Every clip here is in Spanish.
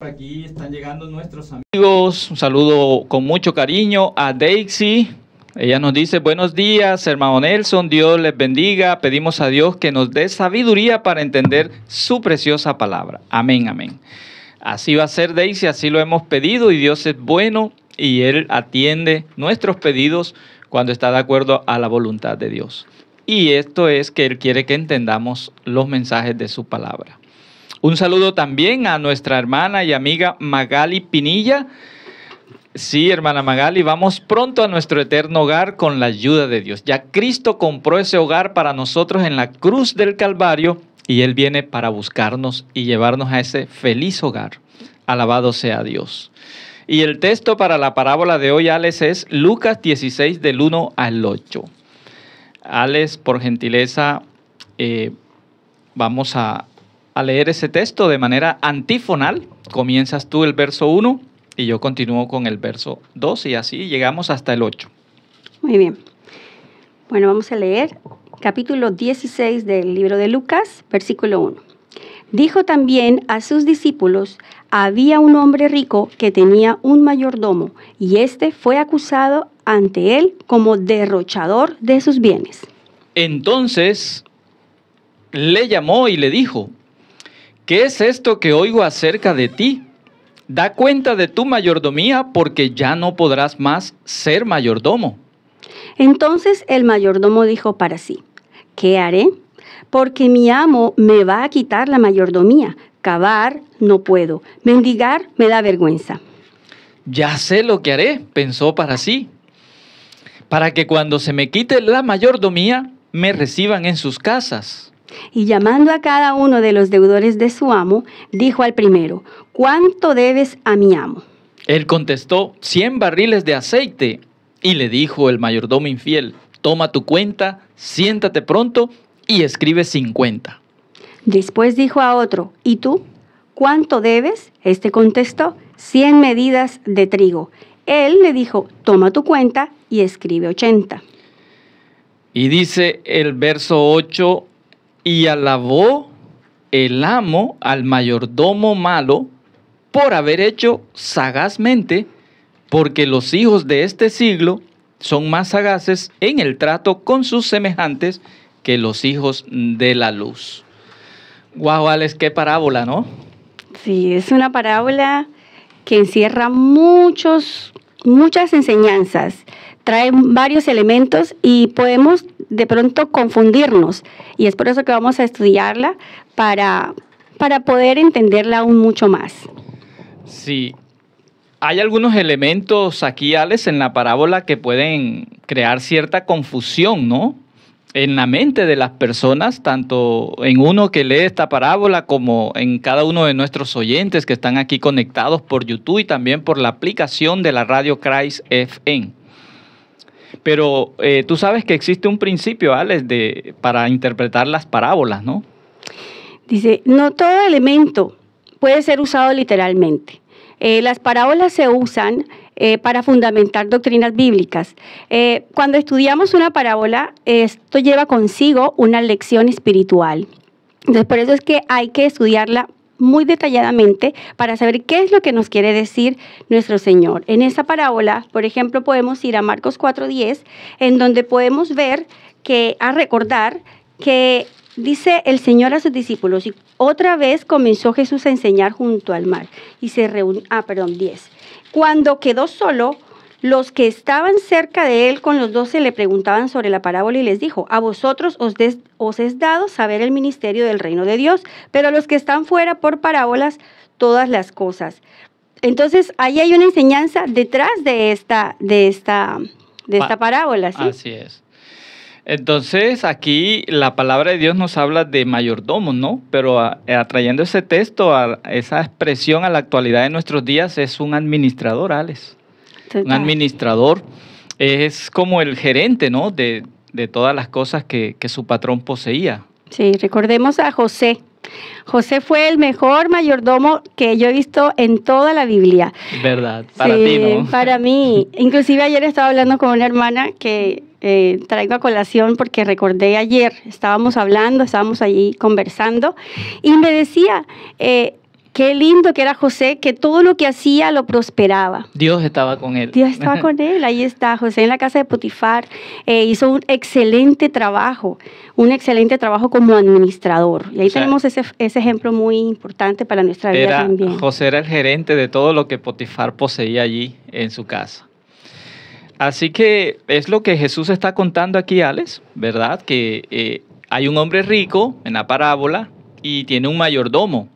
aquí están llegando nuestros amigos. Un saludo con mucho cariño a Daisy. Ella nos dice, buenos días, hermano Nelson, Dios les bendiga. Pedimos a Dios que nos dé sabiduría para entender su preciosa palabra. Amén, amén. Así va a ser Daisy, así lo hemos pedido y Dios es bueno y Él atiende nuestros pedidos cuando está de acuerdo a la voluntad de Dios. Y esto es que Él quiere que entendamos los mensajes de su palabra. Un saludo también a nuestra hermana y amiga Magali Pinilla. Sí, hermana Magali, vamos pronto a nuestro eterno hogar con la ayuda de Dios. Ya Cristo compró ese hogar para nosotros en la cruz del Calvario y Él viene para buscarnos y llevarnos a ese feliz hogar. Alabado sea Dios. Y el texto para la parábola de hoy, Alex, es Lucas 16 del 1 al 8. Alex, por gentileza, eh, vamos a, a leer ese texto de manera antifonal. Comienzas tú el verso 1 y yo continúo con el verso 2 y así llegamos hasta el 8. Muy bien. Bueno, vamos a leer capítulo 16 del libro de Lucas, versículo 1. Dijo también a sus discípulos, había un hombre rico que tenía un mayordomo y éste fue acusado ante él como derrochador de sus bienes. Entonces le llamó y le dijo, ¿Qué es esto que oigo acerca de ti? Da cuenta de tu mayordomía porque ya no podrás más ser mayordomo. Entonces el mayordomo dijo para sí, ¿qué haré? Porque mi amo me va a quitar la mayordomía. Cavar no puedo. Mendigar me da vergüenza. Ya sé lo que haré, pensó para sí, para que cuando se me quite la mayordomía me reciban en sus casas. Y llamando a cada uno de los deudores de su amo, dijo al primero, ¿cuánto debes a mi amo? Él contestó, cien barriles de aceite. Y le dijo el mayordomo infiel, toma tu cuenta, siéntate pronto y escribe cincuenta. Después dijo a otro, ¿y tú? ¿Cuánto debes? Este contestó, cien medidas de trigo. Él le dijo, toma tu cuenta y escribe ochenta. Y dice el verso 8, y alabó el amo al mayordomo malo por haber hecho sagazmente, porque los hijos de este siglo son más sagaces en el trato con sus semejantes que los hijos de la luz. Guau, qué parábola, ¿no? Sí, es una parábola que encierra muchos, muchas enseñanzas trae varios elementos y podemos de pronto confundirnos. Y es por eso que vamos a estudiarla para, para poder entenderla aún mucho más. Sí. Hay algunos elementos aquí, Alex, en la parábola que pueden crear cierta confusión, ¿no? en la mente de las personas, tanto en uno que lee esta parábola como en cada uno de nuestros oyentes que están aquí conectados por YouTube y también por la aplicación de la radio Christ FM. Pero eh, tú sabes que existe un principio, Alex, de, para interpretar las parábolas, ¿no? Dice, no todo elemento puede ser usado literalmente. Eh, las parábolas se usan eh, para fundamentar doctrinas bíblicas. cuando estudiamos una parábola, esto lleva consigo una lección espiritual. Entonces, por eso es que hay que estudiarla muy detalladamente para saber qué es lo que nos quiere decir nuestro Señor. En esa parábola, por ejemplo, podemos ir a Marcos 4.10, en donde podemos ver que, a recordar que Dice el Señor a sus discípulos, y otra vez comenzó Jesús a enseñar junto al mar, y se reunió, ah, perdón, 10. Cuando quedó solo, los que estaban cerca de él con los doce le preguntaban sobre la parábola y les dijo, a vosotros os, os es dado saber el ministerio del reino de Dios, pero a los que están fuera por parábolas todas las cosas. Entonces, ahí hay una enseñanza detrás de esta, de esta, de esta parábola. ¿sí? Así es. Entonces, aquí la palabra de Dios nos habla de mayordomo, ¿no? Pero ah, eh, atrayendo ese texto, a esa expresión a la actualidad de nuestros días, es un administrador, Alex. Un administrador es como el gerente, ¿no? De, todas las cosas que, su patrón poseía. Sí, recordemos a José. José fue el mejor mayordomo que yo he visto en toda la Biblia. Verdad, para ti, ¿no? Para mí. Inclusive ayer estaba hablando con una hermana que eh, traigo a colación porque recordé ayer, estábamos hablando, estábamos allí conversando, y me decía, eh, Qué lindo que era José, que todo lo que hacía lo prosperaba. Dios estaba con él. Dios estaba con él, ahí está. José en la casa de Potifar eh, hizo un excelente trabajo, un excelente trabajo como administrador. Y ahí tenemos ese, ejemplo muy importante para nuestra vida también. José era el gerente de todo lo que Potifar poseía allí en su casa. Así que es lo que Jesús está contando aquí, Alex, ¿verdad? Que eh, hay un hombre rico en la parábola y tiene un mayordomo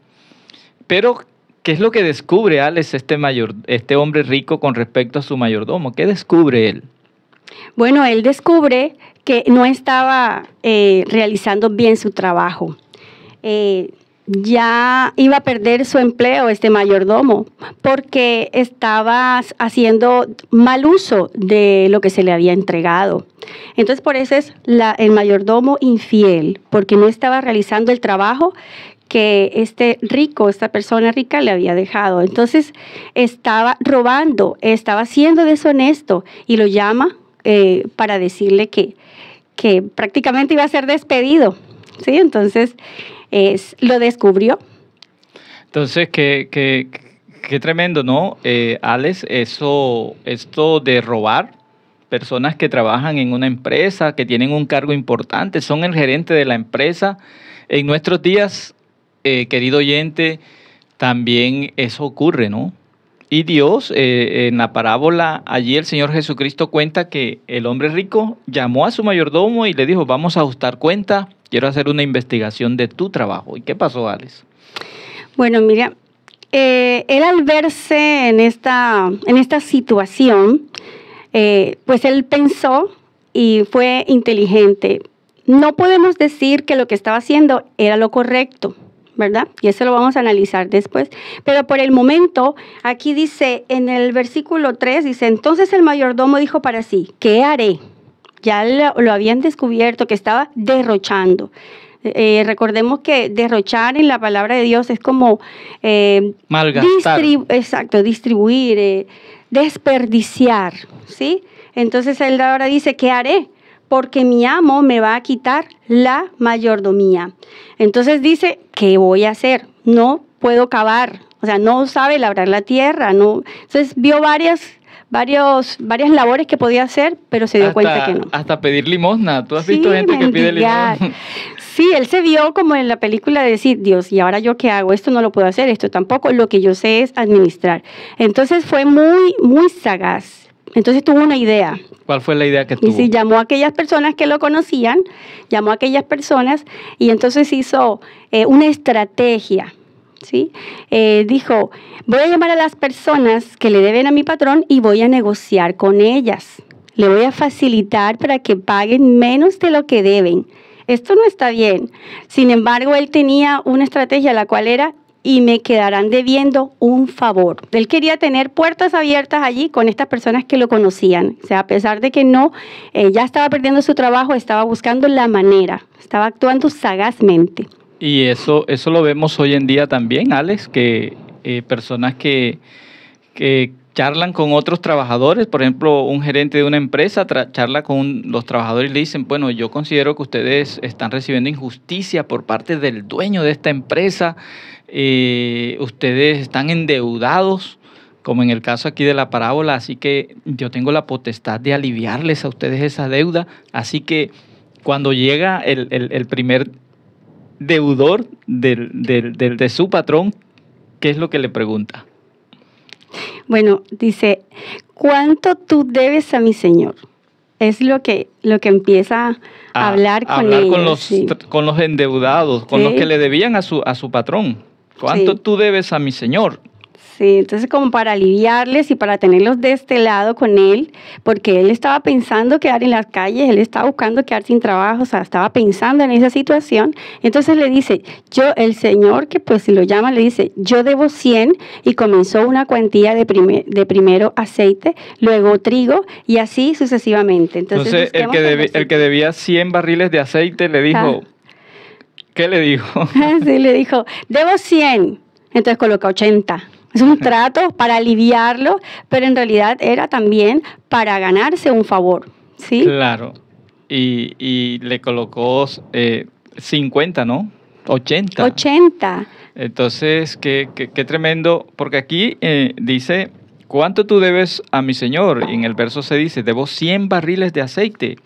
pero, ¿qué es lo que descubre Alex, este, este hombre rico, con respecto a su mayordomo? ¿Qué descubre él? Bueno, él descubre que no estaba eh, realizando bien su trabajo. Eh, ya iba a perder su empleo este mayordomo porque estaba haciendo mal uso de lo que se le había entregado. Entonces por eso es el mayordomo infiel, porque no estaba realizando el trabajo que este rico, esta persona rica le había dejado. Entonces estaba robando, estaba siendo deshonesto y lo llama eh, para decirle que, que prácticamente iba a ser despedido. ¿sí? Entonces lo descubrió. Entonces, qué, qué, tremendo, ¿no? Eh, Alex, eso, esto de robar, personas que trabajan en una empresa, que tienen un cargo importante, son el gerente de la empresa. En nuestros días eh, querido oyente, también eso ocurre, ¿no? Y Dios, eh, en la parábola, allí el Señor Jesucristo cuenta que el hombre rico llamó a su mayordomo y le dijo, vamos a ajustar cuenta, quiero hacer una investigación de tu trabajo. ¿Y qué pasó, Alex? Bueno, mira, eh, él al verse en esta, situación, pues él pensó y fue inteligente. No podemos decir que lo que estaba haciendo era lo correcto, ¿verdad? Y eso lo vamos a analizar después. Pero por el momento, aquí dice en el versículo 3, dice, entonces el mayordomo dijo para sí, ¿qué haré? Ya lo, habían descubierto que estaba derrochando. Eh, eh, recordemos que derrochar en la palabra de Dios es como eh, malgastar. exacto, distribuir, desperdiciar, ¿sí? Entonces él ahora dice, ¿qué haré? porque mi amo me va a quitar la mayordomía. Entonces dice, ¿qué voy a hacer? No puedo cavar, o sea, no sabe labrar la tierra, no. Entonces vio varias varios, varias labores que podía hacer, pero se dio cuenta que no. Hasta pedir limosna. ¿Tú has visto gente que pide limosna? Sí, él se vio como en la película de decir, Dios, ¿y ahora yo qué hago? Esto no lo puedo hacer, esto tampoco. Lo que yo sé es administrar. Entonces fue muy, muy sagaz. Entonces tuvo una idea. ¿Cuál fue la idea que tuvo? Y llamó a aquellas personas que lo conocían, llamó a aquellas personas y entonces hizo eh, una estrategia. Eh, dijo, voy a llamar a las personas que le deben a mi patrón y voy a negociar con ellas. Le voy a facilitar para que paguen menos de lo que deben. Esto no está bien. Sin embargo, él tenía una estrategia la cual era y me quedarán debiendo un favor. Él quería tener puertas abiertas allí con estas personas que lo conocían. O sea, a pesar de que no, eh, ya estaba perdiendo su trabajo, estaba buscando la manera, estaba actuando sagazmente. Y eso, eso lo vemos hoy en día también, Alex, que eh, personas que, charlan con otros trabajadores, por ejemplo, un gerente de una empresa charla con los trabajadores y le dicen, bueno, yo considero que ustedes están recibiendo injusticia por parte del dueño de esta empresa, eh, ustedes están endeudados, como en el caso aquí de la parábola, así que yo tengo la potestad de aliviarles a ustedes esa deuda, así que cuando llega el, primer deudor del, de su patrón, ¿qué es lo que le pregunta? Bueno, dice, ¿cuánto tú debes a mi Señor? Es lo que, lo que empieza a, ah, hablar con con, los, endeudados, con los que le debían a su, a su patrón. ¿Cuánto tú debes a mi Señor? Sí, entonces como para aliviarles y para tenerlos de este lado con él, porque él estaba pensando quedar en las calles, él estaba buscando quedar sin trabajo, o sea, estaba pensando en esa situación. Entonces le dice, yo, el Señor que pues lo llama, le dice, yo debo 100 y comenzó una cuantía de, primer, de primero aceite, luego trigo y así sucesivamente. Entonces, el, que el que debía 100 barriles de aceite le dijo... ¿Qué le dijo? sí, le dijo, debo 100, entonces coloca 80. Es un trato para aliviarlo, pero en realidad era también para ganarse un favor, ¿sí? Claro. Y, le colocó 50, eh, ¿no? 80. 80. Entonces, qué, qué, qué tremendo, porque aquí eh, dice, ¿cuánto tú debes a mi Señor? Y en el verso se dice, debo 100 barriles de aceite.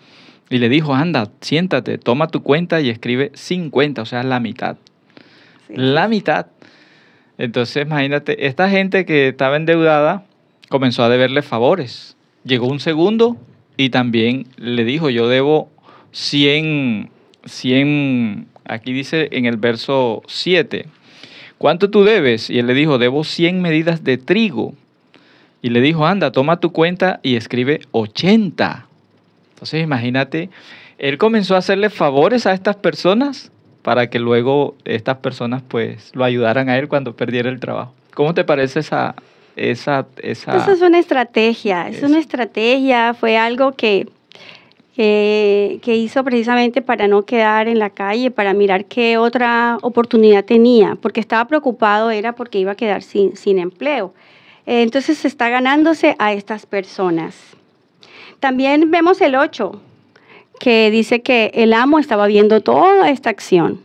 Y le dijo, anda, siéntate, toma tu cuenta y escribe 50, o sea, la mitad. La mitad. Entonces, imagínate, esta gente que estaba endeudada comenzó a deberle favores. Llegó un segundo y también le dijo, yo debo 100, 100, aquí dice en el verso 7, ¿cuánto tú debes? Y él le dijo, debo 100 medidas de trigo. Y le dijo, anda, toma tu cuenta y escribe 80. Entonces imagínate, él comenzó a hacerle favores a estas personas para que luego estas personas pues lo ayudaran a él cuando perdiera el trabajo. ¿Cómo te parece esa... esa, esa es una estrategia, es, una estrategia, fue algo que, que, hizo precisamente para no quedar en la calle, para mirar qué otra oportunidad tenía, porque estaba preocupado era porque iba a quedar sin, sin empleo. Entonces está ganándose a estas personas. También vemos el 8, que dice que el amo estaba viendo toda esta acción.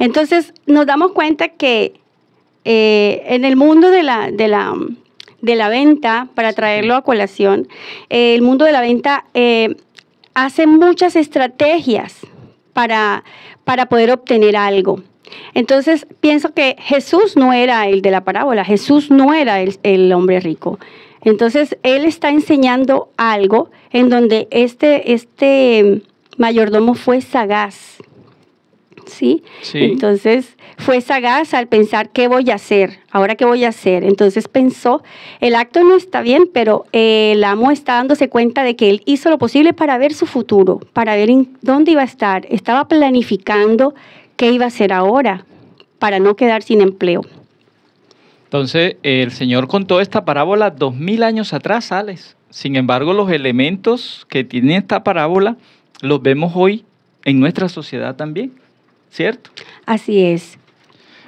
Entonces nos damos cuenta que eh, en el mundo de la, venta, para traerlo a colación, eh, el mundo de la venta eh, hace muchas estrategias para, poder obtener algo. Entonces pienso que Jesús no era el de la parábola, Jesús no era el, el hombre rico. Entonces, él está enseñando algo en donde este, este mayordomo fue sagaz. ¿Sí? Entonces fue sagaz al pensar qué voy a hacer, ahora qué voy a hacer. Entonces pensó, el acto no está bien, pero el amo está dándose cuenta de que él hizo lo posible para ver su futuro, para ver dónde iba a estar. Estaba planificando qué iba a hacer ahora para no quedar sin empleo. Entonces, el Señor contó esta parábola dos mil años atrás, Alex. Sin embargo, los elementos que tiene esta parábola los vemos hoy en nuestra sociedad también, ¿cierto? Así es.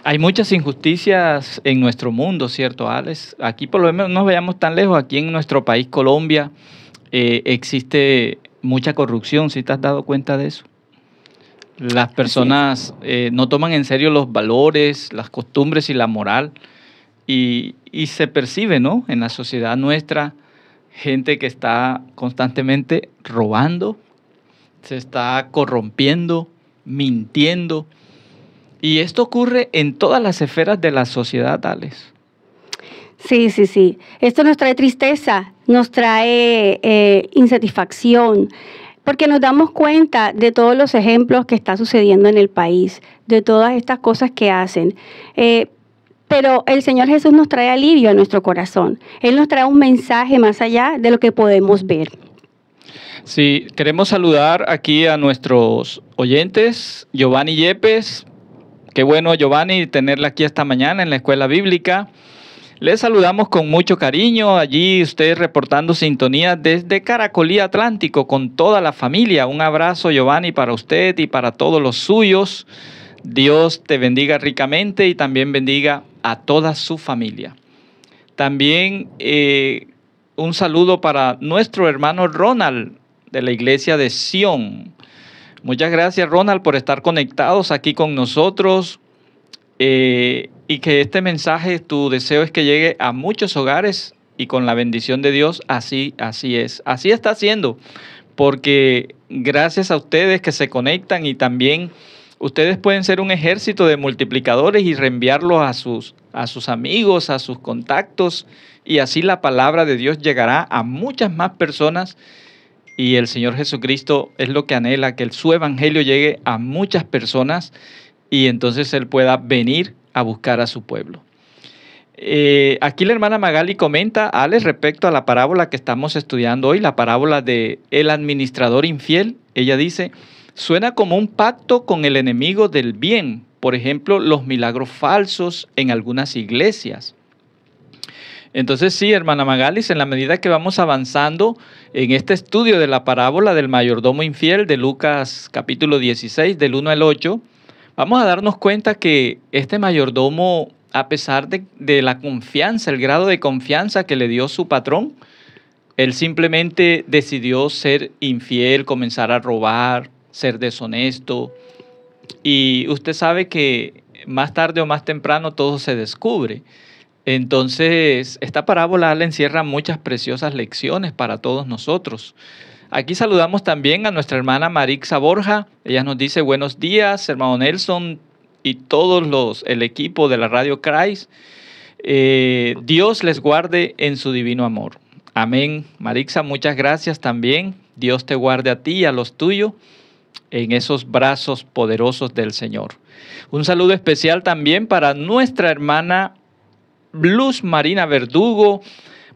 Hay muchas injusticias en nuestro mundo, ¿cierto, Alex? Aquí por lo menos no nos veamos tan lejos, aquí en nuestro país, Colombia, eh, existe mucha corrupción, si te has dado cuenta de eso. Las personas eh, no toman en serio los valores, las costumbres y la moral y, se percibe, ¿no? En la sociedad nuestra, gente que está constantemente robando, se está corrompiendo, mintiendo. Y esto ocurre en todas las esferas de la sociedad, Alex. Sí, sí, sí. Esto nos trae tristeza, nos trae eh, insatisfacción, porque nos damos cuenta de todos los ejemplos que está sucediendo en el país, de todas estas cosas que hacen. Eh, pero el Señor Jesús nos trae alivio a nuestro corazón. Él nos trae un mensaje más allá de lo que podemos ver. Sí, queremos saludar aquí a nuestros oyentes, Giovanni Yepes. Qué bueno, Giovanni, tenerla aquí esta mañana en la Escuela Bíblica. Les saludamos con mucho cariño. Allí ustedes reportando sintonía desde Caracolí Atlántico con toda la familia. Un abrazo, Giovanni, para usted y para todos los suyos. Dios te bendiga ricamente y también bendiga a toda su familia. También eh, un saludo para nuestro hermano Ronald de la iglesia de Sion. Muchas gracias Ronald por estar conectados aquí con nosotros eh, y que este mensaje, tu deseo es que llegue a muchos hogares y con la bendición de Dios, así, así es. Así está siendo, porque gracias a ustedes que se conectan y también Ustedes pueden ser un ejército de multiplicadores y reenviarlos a sus, a sus amigos, a sus contactos, y así la palabra de Dios llegará a muchas más personas. Y el Señor Jesucristo es lo que anhela, que su evangelio llegue a muchas personas y entonces Él pueda venir a buscar a su pueblo. Eh, aquí la hermana Magali comenta, Alex, respecto a la parábola que estamos estudiando hoy, la parábola de el administrador infiel. Ella dice, Suena como un pacto con el enemigo del bien, por ejemplo, los milagros falsos en algunas iglesias. Entonces sí, hermana Magalis, en la medida que vamos avanzando en este estudio de la parábola del mayordomo infiel de Lucas capítulo 16, del 1 al 8, vamos a darnos cuenta que este mayordomo, a pesar de, de la confianza, el grado de confianza que le dio su patrón, él simplemente decidió ser infiel, comenzar a robar, ser deshonesto. Y usted sabe que más tarde o más temprano todo se descubre. Entonces, esta parábola le encierra muchas preciosas lecciones para todos nosotros. Aquí saludamos también a nuestra hermana Marixa Borja. Ella nos dice buenos días, hermano Nelson y todos los, el equipo de la radio Christ. Eh, Dios les guarde en su divino amor. Amén. Marixa, muchas gracias también. Dios te guarde a ti y a los tuyos en esos brazos poderosos del Señor. Un saludo especial también para nuestra hermana Luz Marina Verdugo.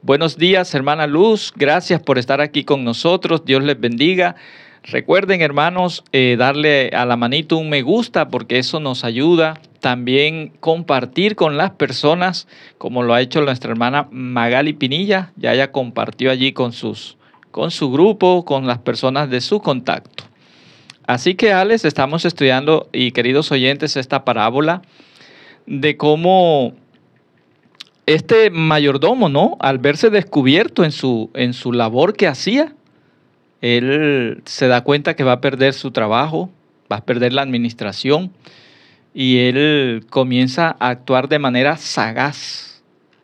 Buenos días, hermana Luz. Gracias por estar aquí con nosotros. Dios les bendiga. Recuerden, hermanos, eh, darle a la manito un me gusta porque eso nos ayuda. También compartir con las personas, como lo ha hecho nuestra hermana Magali Pinilla. Ya ella compartió allí con, sus, con su grupo, con las personas de su contacto. Así que, Alex, estamos estudiando, y queridos oyentes, esta parábola de cómo este mayordomo, ¿no? Al verse descubierto en su, en su labor que hacía, él se da cuenta que va a perder su trabajo, va a perder la administración, y él comienza a actuar de manera sagaz.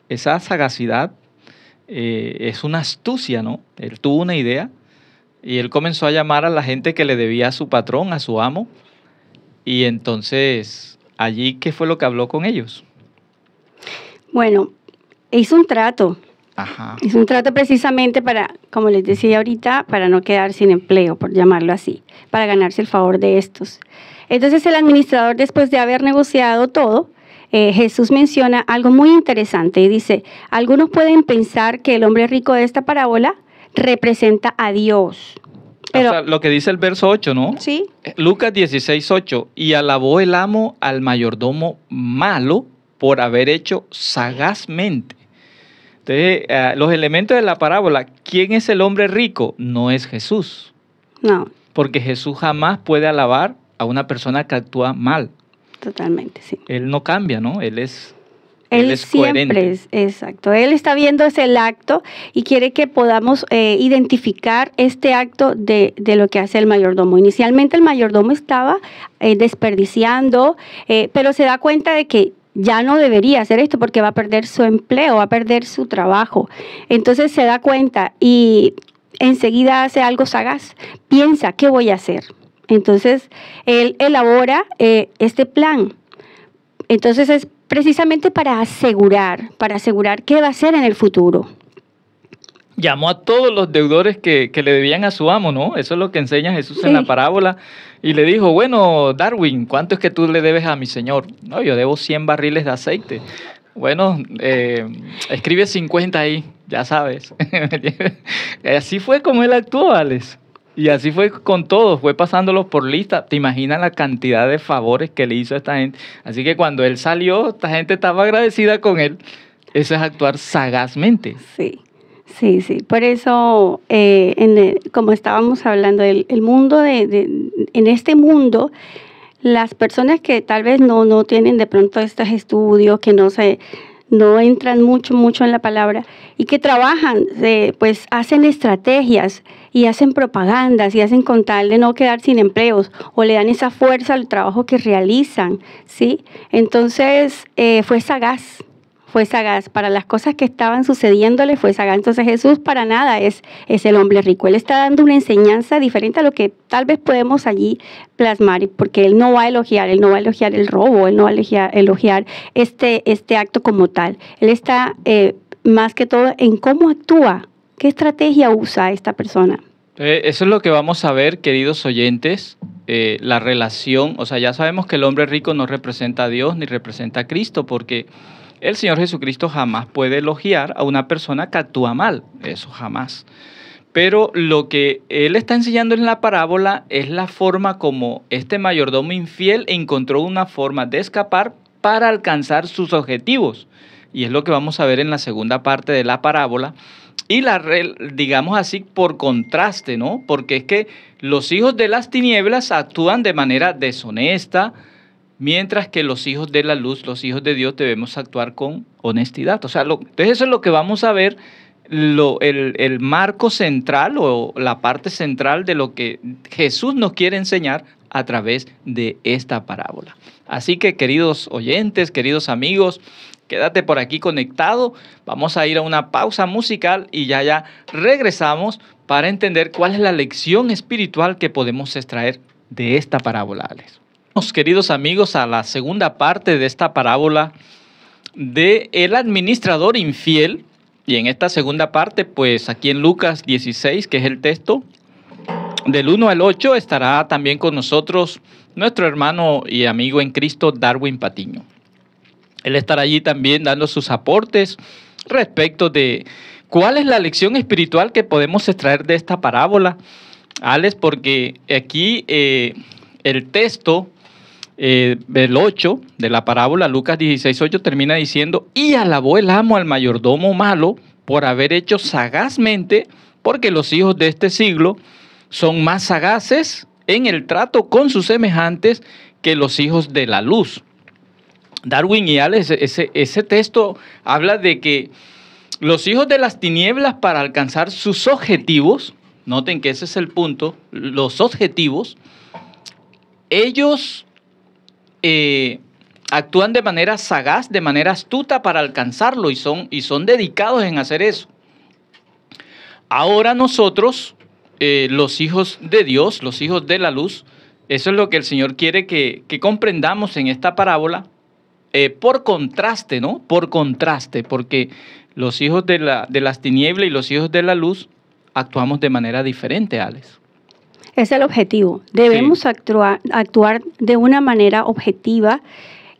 Esa sagacidad eh, es una astucia, ¿no? Él tuvo una idea, y él comenzó a llamar a la gente que le debía a su patrón, a su amo. Y entonces, allí, ¿qué fue lo que habló con ellos? Bueno, hizo un trato. Ajá. Hizo un trato precisamente para, como les decía ahorita, para no quedar sin empleo, por llamarlo así, para ganarse el favor de estos. Entonces el administrador, después de haber negociado todo, eh, Jesús menciona algo muy interesante y dice, algunos pueden pensar que el hombre rico de esta parábola representa a Dios. o sea, lo que dice el verso 8, ¿no? Sí. Eh, Lucas 16, 8. Y alabó el amo al mayordomo malo por haber hecho sagazmente. Entonces, eh, los elementos de la parábola, ¿quién es el hombre rico? No es Jesús. No. Porque Jesús jamás puede alabar a una persona que actúa mal. Totalmente, sí. Él no cambia, ¿no? Él es él, siempre es, exacto. Él está viendo ese acto y quiere que podamos eh, identificar este acto de, lo que hace el mayordomo. Inicialmente el mayordomo estaba eh, desperdiciando, eh, pero se da cuenta de que ya no debería hacer esto porque va a perder su empleo, va a perder su trabajo. Entonces se da cuenta y enseguida hace algo sagaz. Piensa, ¿qué voy a hacer? Entonces él elabora este plan. Entonces es precisamente para asegurar, para asegurar qué va a ser en el futuro. Llamó a todos los deudores que, le debían a su amo, ¿no? Eso es lo que enseña Jesús en la parábola. Y le dijo, bueno, Darwin, ¿cuánto es que tú le debes a mi señor? No, yo debo 100 barriles de aceite. Bueno, eh, escribe 50 ahí, ya sabes. Así fue como él actuó, Alex. Y así fue con todos, fue pasándolos por lista. Te imaginas la cantidad de favores que le hizo a esta gente. Así que cuando él salió, esta gente estaba agradecida con él. Eso es actuar sagazmente. Sí, sí, sí. Por eso, eh, como estábamos hablando, del mundo de, en este mundo, las personas que tal vez no, no tienen de pronto estos estudios, que no se no entran mucho, mucho en la palabra, y que trabajan, eh, pues hacen estrategias y hacen propagandas y hacen con tal de no quedar sin empleos o le dan esa fuerza al trabajo que realizan, ¿sí? Entonces eh, fue sagaz fue sagaz, para las cosas que estaban sucediéndole fue sagaz. Entonces Jesús para nada es, es el hombre rico. Él está dando una enseñanza diferente a lo que tal vez podemos allí plasmar, porque él no va a elogiar, él no va a elogiar el robo, él no va a elogiar, este, este acto como tal. Él está eh, más que todo en cómo actúa, qué estrategia usa esta persona. Eh, eso es lo que vamos a ver, queridos oyentes, eh, la relación, o sea, ya sabemos que el hombre rico no representa a Dios ni representa a Cristo, porque el Señor Jesucristo jamás puede elogiar a una persona que actúa mal, eso jamás. Pero lo que él está enseñando en la parábola es la forma como este mayordomo infiel encontró una forma de escapar para alcanzar sus objetivos. Y es lo que vamos a ver en la segunda parte de la parábola. Y la, digamos así, por contraste, ¿no? Porque es que los hijos de las tinieblas actúan de manera deshonesta, Mientras que los hijos de la luz, los hijos de Dios, debemos actuar con honestidad. O sea, entonces eso es lo que vamos a ver, el, marco central o la parte central de lo que Jesús nos quiere enseñar a través de esta parábola. Así que queridos oyentes, queridos amigos, quédate por aquí conectado. Vamos a ir a una pausa musical y ya ya regresamos para entender cuál es la lección espiritual que podemos extraer de esta parábola, Alex queridos amigos, a la segunda parte de esta parábola de el administrador infiel. Y en esta segunda parte, pues aquí en Lucas 16, que es el texto, del 1 al 8 estará también con nosotros nuestro hermano y amigo en Cristo, Darwin Patiño. Él estará allí también dando sus aportes respecto de cuál es la lección espiritual que podemos extraer de esta parábola. Alex, porque aquí eh, el texto eh, el 8 de la parábola, Lucas 16, 8, termina diciendo, y alabó el amo al mayordomo malo por haber hecho sagazmente, porque los hijos de este siglo son más sagaces en el trato con sus semejantes que los hijos de la luz. Darwin y Alex, ese, ese texto habla de que los hijos de las tinieblas para alcanzar sus objetivos, noten que ese es el punto, los objetivos, ellos eh, actúan de manera sagaz, de manera astuta para alcanzarlo y son, y son dedicados en hacer eso. Ahora nosotros, eh, los hijos de Dios, los hijos de la luz, eso es lo que el Señor quiere que, comprendamos en esta parábola, eh, por contraste, ¿no? Por contraste, porque los hijos de, la, de las tinieblas y los hijos de la luz actuamos de manera diferente, Alex es el objetivo. Debemos actuar, de una manera objetiva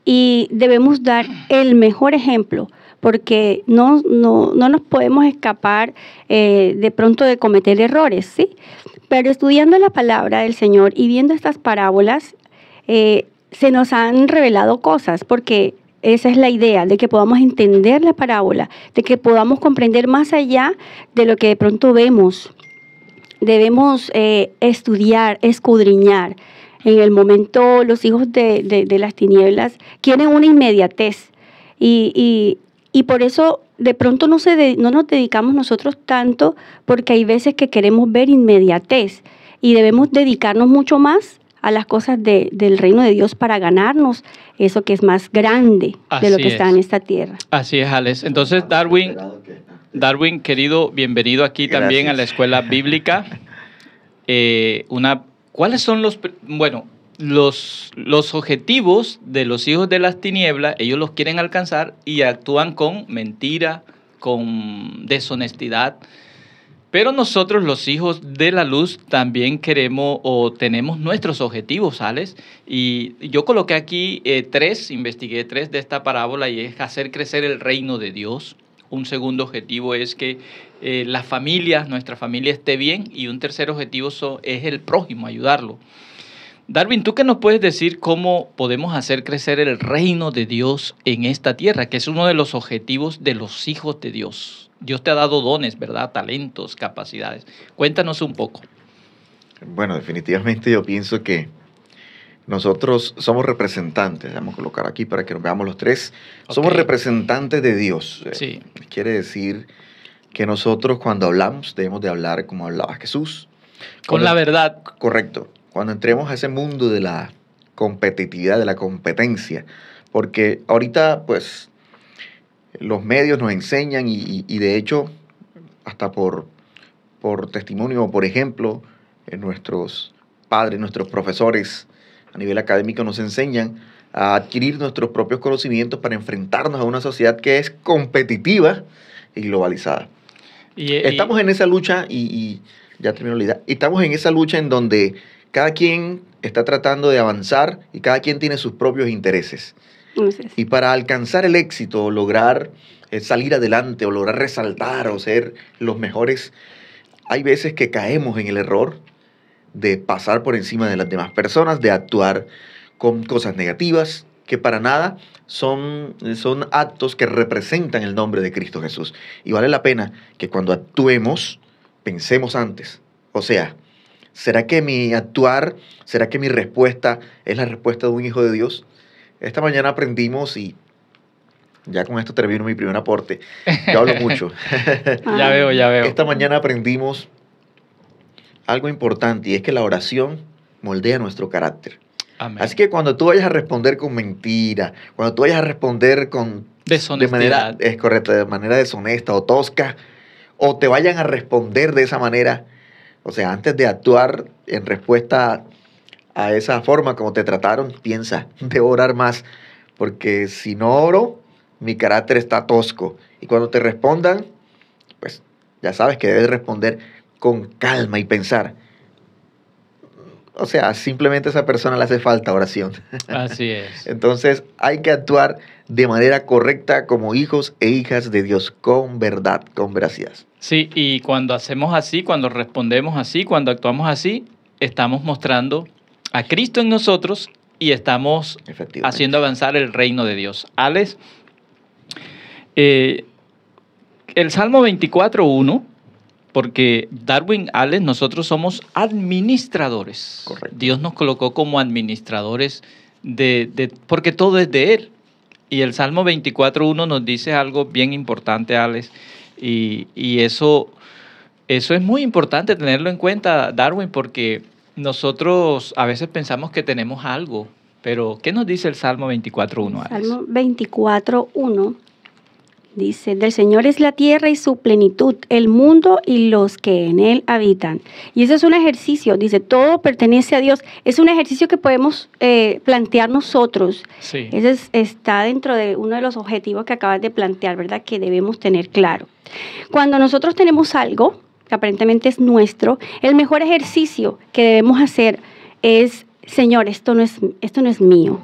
y debemos dar el mejor ejemplo porque no, no, nos podemos escapar eh, de pronto de cometer errores, ¿sí? Pero estudiando la palabra del Señor y viendo estas parábolas, eh, se nos han revelado cosas, porque esa es la idea, de que podamos entender la parábola, de que podamos comprender más allá de lo que de pronto vemos debemos eh, estudiar, escudriñar. En el momento los hijos de, de, las tinieblas quieren una inmediatez y, y, y por eso de pronto no, se no nos dedicamos nosotros tanto porque hay veces que queremos ver inmediatez y debemos dedicarnos mucho más a las cosas del reino de Dios para ganarnos eso que es más grande de lo que está en esta tierra. Así es, Alex. Entonces, Darwin... Darwin, querido, bienvenido aquí también a la escuela bíblica. Eh, una, ¿Cuáles son los, bueno, los, los objetivos de los hijos de las tinieblas? Ellos los quieren alcanzar y actúan con mentira, con deshonestidad. Pero nosotros los hijos de la luz también queremos o tenemos nuestros objetivos, ¿sales? Y yo coloqué aquí eh, tres, investigué tres de esta parábola y es hacer crecer el reino de Dios, un segundo objetivo es que eh, la familia, nuestra familia esté bien. Y un tercer objetivo es el prójimo, ayudarlo. Darwin, ¿tú qué nos puedes decir cómo podemos hacer crecer el reino de Dios en esta tierra, que es uno de los objetivos de los hijos de Dios? Dios te ha dado dones, ¿verdad? Talentos, capacidades. Cuéntanos un poco. Bueno, definitivamente yo pienso que nosotros somos representantes, vamos a colocar aquí para que nos veamos los tres. Somos representantes de Dios. Eh. Sí. Quiere decir que nosotros cuando hablamos debemos de hablar como hablaba Jesús. Con la verdad. Correcto. Cuando entremos a ese mundo de la competitividad, de la competencia, porque ahorita pues los medios nos enseñan y, de hecho hasta por, por testimonio, por ejemplo, eh, nuestros padres, nuestros profesores, a nivel académico nos enseñan a adquirir nuestros propios conocimientos para enfrentarnos a una sociedad que es competitiva y globalizada. Eh, estamos en esa lucha, y, ya termino la idea, estamos en esa lucha en donde cada quien está tratando de avanzar y cada quien tiene sus propios intereses. y para alcanzar el éxito, lograr eh, salir adelante o lograr resaltar o ser los mejores, hay veces que caemos en el error de pasar por encima de las demás personas, de actuar con cosas negativas, que para nada son, son actos que representan el nombre de Cristo Jesús. Y vale la pena que cuando actuemos, pensemos antes. O sea, ¿será que mi actuar, será que mi respuesta es la respuesta de un hijo de Dios? Esta mañana aprendimos y ya con esto termino mi primer aporte. Yo hablo mucho. ya veo, ya veo. Esta mañana aprendimos algo importante y es que la oración moldea nuestro carácter. Así que cuando tú vayas a responder con mentira, cuando tú vayas a responder con de manera es correcta, de manera deshonesta o tosca, o te vayan a responder de esa manera, o sea, antes de actuar en respuesta a esa forma como te trataron, piensa, de orar más, porque si no oro, mi carácter está tosco. Y cuando te respondan, pues ya sabes que debes responder con calma y pensar. O sea, simplemente a esa persona le hace falta oración. Así es. Entonces hay que actuar de manera correcta como hijos e hijas de Dios, con verdad, con gracias. Sí, y cuando hacemos así, cuando respondemos así, cuando actuamos así, estamos mostrando a Cristo en nosotros y estamos haciendo avanzar el reino de Dios. Alex, eh, el Salmo 24.1 porque Darwin Alex, nosotros somos administradores. Correcto. Dios nos colocó como administradores de, porque todo es de Él. Y el Salmo 24.1 nos dice algo bien importante, Alex, y, eso, eso es muy importante tenerlo en cuenta, Darwin, porque nosotros a veces pensamos que tenemos algo, pero ¿qué nos dice el Salmo 24.1, Alex? Salmo 24.1 Dice, del Señor es la tierra y su plenitud, el mundo y los que en él habitan. Y ese es un ejercicio, dice, todo pertenece a Dios. Es un ejercicio que podemos eh, plantear nosotros. Sí. Ese está dentro de uno de los objetivos que acabas de plantear, ¿verdad? Que debemos tener claro. Cuando nosotros tenemos algo que aparentemente es nuestro, el mejor ejercicio que debemos hacer es, Señor, esto no es, esto no es mío.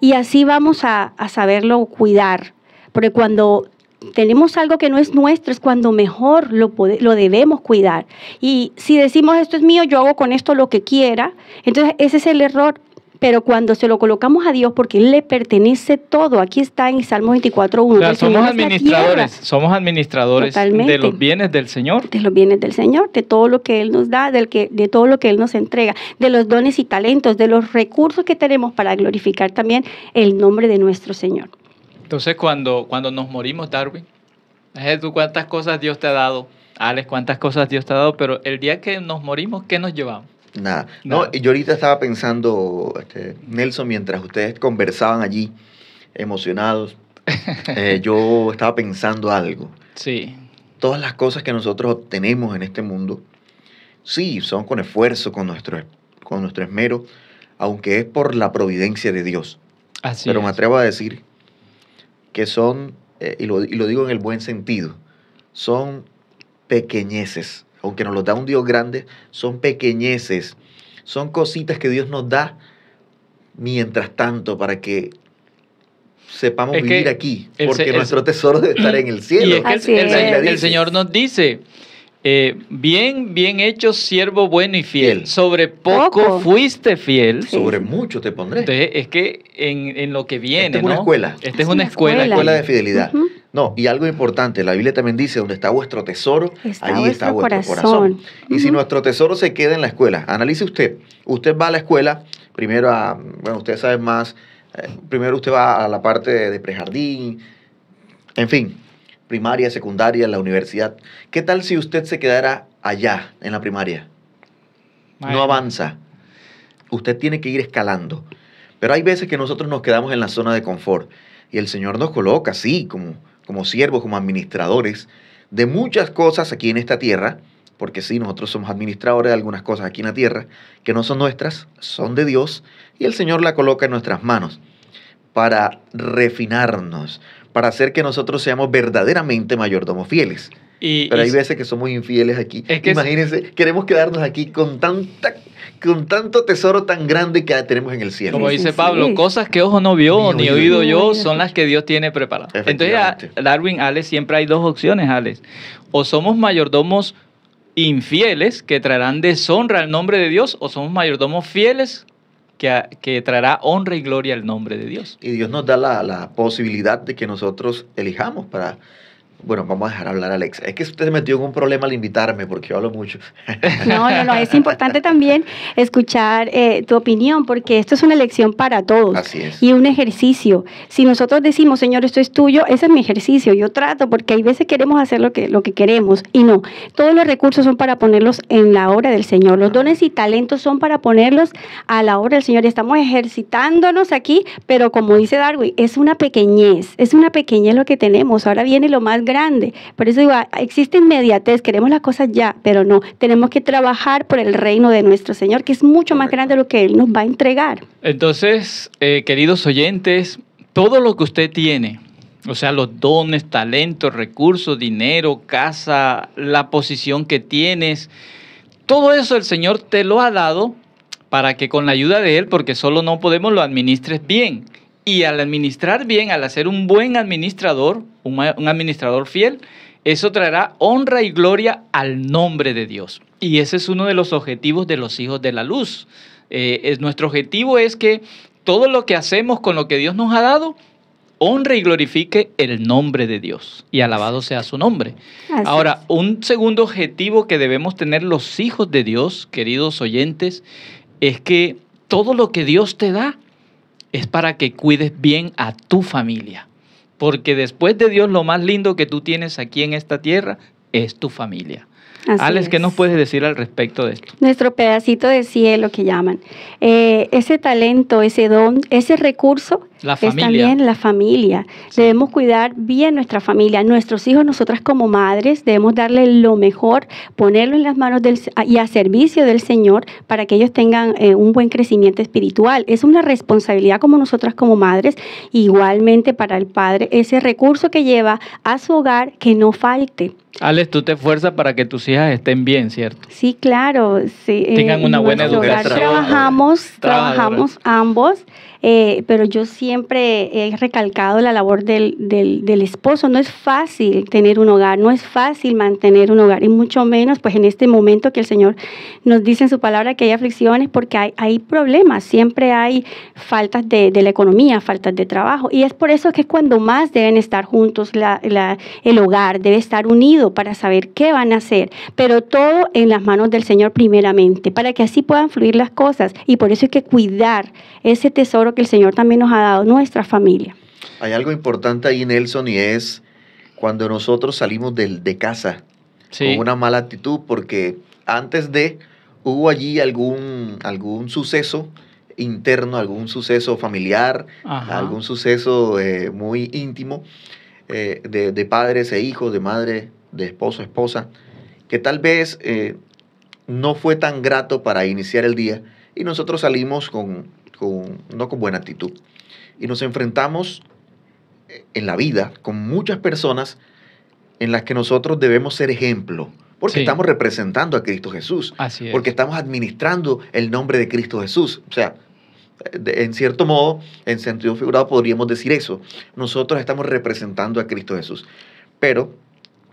Y así vamos a, a saberlo cuidar. Porque cuando tenemos algo que no es nuestro, es cuando mejor lo, lo debemos cuidar. Y si decimos esto es mío, yo hago con esto lo que quiera, entonces ese es el error. Pero cuando se lo colocamos a Dios, porque le pertenece todo, aquí está en Salmo 24.1. somos administradores, somos administradores de los bienes del Señor. De los bienes del Señor, de todo lo que Él nos da, del que, de todo lo que Él nos entrega, de los dones y talentos, de los recursos que tenemos para glorificar también el nombre de nuestro Señor. Entonces, cuando, cuando nos morimos, Darwin, es tú cuántas cosas Dios te ha dado, Alex, cuántas cosas Dios te ha dado, pero el día que nos morimos, ¿qué nos llevamos? Nada. No, yo ahorita estaba pensando, este, Nelson, mientras ustedes conversaban allí, emocionados, eh, yo estaba pensando algo. Sí. Todas las cosas que nosotros obtenemos en este mundo, sí, son con esfuerzo, con nuestro, con nuestro esmero, aunque es por la providencia de Dios. Así Pero me atrevo a decir que son, eh, y, lo, digo en el buen sentido, son pequeñeces, aunque nos lo da un Dios grande, son pequeñeces, son cositas que Dios nos da mientras tanto para que sepamos vivir aquí, porque nuestro tesoro debe estar en el cielo. Y es el, Señor nos dice, eh, bien, bien hecho, siervo bueno y fiel. Sobre poco, fuiste fiel. Sobre mucho te pondré. es que en, lo que viene. es una escuela. Esta es, una escuela. escuela de fidelidad. No, y algo importante, la Biblia también dice, donde está vuestro tesoro, ahí está vuestro corazón. Y si nuestro tesoro se queda en la escuela, analice usted. Usted va a la escuela, primero a, bueno, usted sabe más, eh, primero usted va a la parte de prejardín, en fin, primaria, secundaria, la universidad. ¿Qué tal si usted se quedara allá, en la primaria? No avanza. Usted tiene que ir escalando. Pero hay veces que nosotros nos quedamos en la zona de confort y el Señor nos coloca, sí, como, como siervos, como administradores de muchas cosas aquí en esta tierra, porque sí, nosotros somos administradores de algunas cosas aquí en la tierra que no son nuestras, son de Dios, y el Señor la coloca en nuestras manos para refinarnos, para hacer que nosotros seamos verdaderamente mayordomos fieles. Pero hay veces que somos infieles aquí. Es que Imagínense, queremos quedarnos aquí con tanta con tanto tesoro tan grande que tenemos en el cielo. Como dice Pablo, cosas que ojo no vio ni, oído, yo son las que Dios tiene preparadas. Entonces, Darwin, Alex, siempre hay dos opciones, Alex. O somos mayordomos infieles que traerán deshonra al nombre de Dios, o somos mayordomos fieles que, traerá honra y gloria al nombre de Dios. Y Dios nos da la posibilidad de que nosotros elijamos para bueno, vamos a dejar hablar a Alexa. Es que usted se metió en un problema al invitarme porque yo hablo mucho. No, no, no. Es importante también escuchar eh, tu opinión porque esto es una elección para todos. Así es. Y un ejercicio. Si nosotros decimos, Señor, esto es tuyo, ese es mi ejercicio. Yo trato porque hay veces queremos hacer lo que, lo que queremos y no. Todos los recursos son para ponerlos en la obra del Señor. Los dones y talentos son para ponerlos a la obra del Señor. Y estamos ejercitándonos aquí, pero como dice Darwin, es una pequeñez. Es una pequeñez lo que tenemos. Ahora viene lo más grande. Por eso digo, ah, existe inmediatez, queremos las cosas ya, pero no, tenemos que trabajar por el reino de nuestro Señor, que es mucho más grande de lo que Él nos va a entregar. Entonces, eh, queridos oyentes, todo lo que usted tiene, o sea, los dones, talentos, recursos, dinero, casa, la posición que tienes, todo eso el Señor te lo ha dado para que con la ayuda de Él, porque solo no podemos, lo administres bien. Y al administrar bien, al hacer un buen administrador, un, administrador fiel, eso traerá honra y gloria al nombre de Dios. Y ese es uno de los objetivos de los hijos de la luz. Eh, es, nuestro objetivo es que todo lo que hacemos con lo que Dios nos ha dado, honre y glorifique el nombre de Dios y alabado sea su nombre. Ahora, un segundo objetivo que debemos tener los hijos de Dios, queridos oyentes, es que todo lo que Dios te da es para que cuides bien a tu familia. Porque después de Dios lo más lindo que tú tienes aquí en esta tierra es tu familia. Alex, ¿qué nos puedes decir al respecto de esto? Nuestro pedacito de cielo que llaman. Eh, ese talento, ese don, ese recurso la familia. Es también la familia. Debemos cuidar bien nuestra familia, nuestros hijos, nosotras como madres, debemos darle lo mejor, ponerlo en las manos del, y a servicio del Señor para que ellos tengan eh, un buen crecimiento espiritual. Es una responsabilidad como nosotras como madres, igualmente para el padre, ese recurso que lleva a su hogar que no falte. Alex, tú te esfuerzas para que tus hijas estén bien, ¿cierto? Sí, claro. Sí, eh, Tengan una buena educación. Trabajamos, trabajamos ambos, eh, pero yo sí siempre he recalcado la labor del, esposo. No es fácil tener un hogar, no es fácil mantener un hogar, y mucho menos pues en este momento que el Señor nos dice en su palabra que hay aflicciones porque hay, hay problemas, siempre hay faltas de, la economía, faltas de trabajo. Y es por eso que es cuando más deben estar juntos, el hogar debe estar unido para saber qué van a hacer, pero todo en las manos del Señor primeramente, para que así puedan fluir las cosas. Y por eso hay que cuidar ese tesoro que el Señor también nos ha dado nuestra familia. Hay algo importante ahí, Nelson, y es cuando nosotros salimos de, casa con una mala actitud, porque antes de hubo allí algún, algún suceso interno, algún suceso familiar, algún suceso eh, muy íntimo eh, de, padres e hijos, de madre, de esposo, esposa, que tal vez eh, no fue tan grato para iniciar el día y nosotros salimos con, con no con buena actitud. Y nos enfrentamos en la vida con muchas personas en las que nosotros debemos ser ejemplo. Porque estamos representando a Cristo Jesús. Porque estamos administrando el nombre de Cristo Jesús. O sea, en cierto modo, en sentido figurado, podríamos decir eso. Nosotros estamos representando a Cristo Jesús. Pero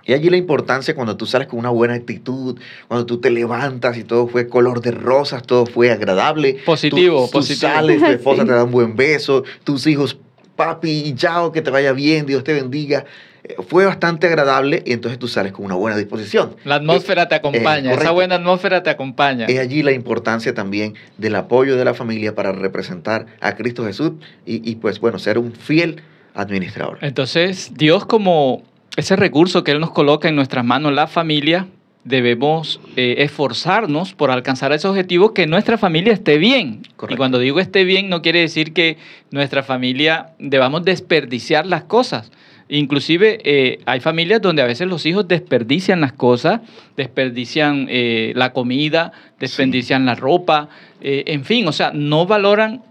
y allí la importancia cuando tú sales con una buena actitud, cuando tú te levantas y todo fue color de rosas, todo fue agradable. Positivo, positivo. sales, tu esposa te da un buen beso, tus hijos, papi, chao, que te vaya bien, Dios te bendiga eh, fue bastante agradable y entonces tú sales con una buena disposición. La atmósfera te eh, acompaña, esa buena atmósfera te acompaña. Es allí la importancia también del apoyo de la familia para representar a Cristo Jesús y, y pues bueno, ser un fiel administrador. Entonces, Dios como ese recurso que Él nos coloca en nuestras manos, la familia, debemos eh, esforzarnos por alcanzar ese objetivo, que nuestra familia esté bien. Y cuando digo esté bien, no quiere decir que nuestra familia debamos desperdiciar las cosas. Inclusive eh, hay familias donde a veces los hijos desperdician las cosas, desperdician eh, la comida, desperdician la ropa, en fin, o sea, no valoran